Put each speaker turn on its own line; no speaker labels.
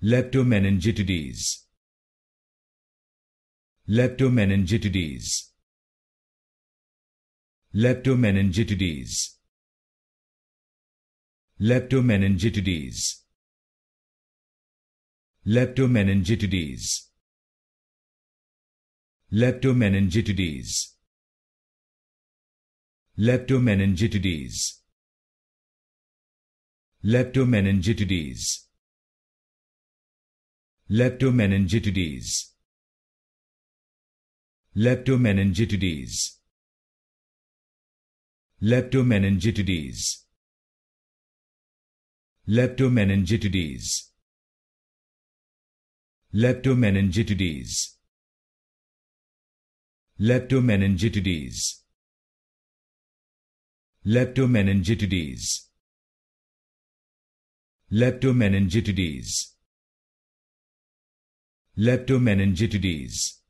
Leptomeningitides. Leptomeningitides. Leptomeningitides. Leptomeningitides. Leptomeningitides. Leptomeningitides. Leptomeningitides. Leptomeningitides. Leptomeningitides. Leptomeningitides. Leptomeningitides. Leptomeningitides. Leptomeningitides. Leptomeningitides. Leptomeningitides. Leptomeningitides. Leptomeningitis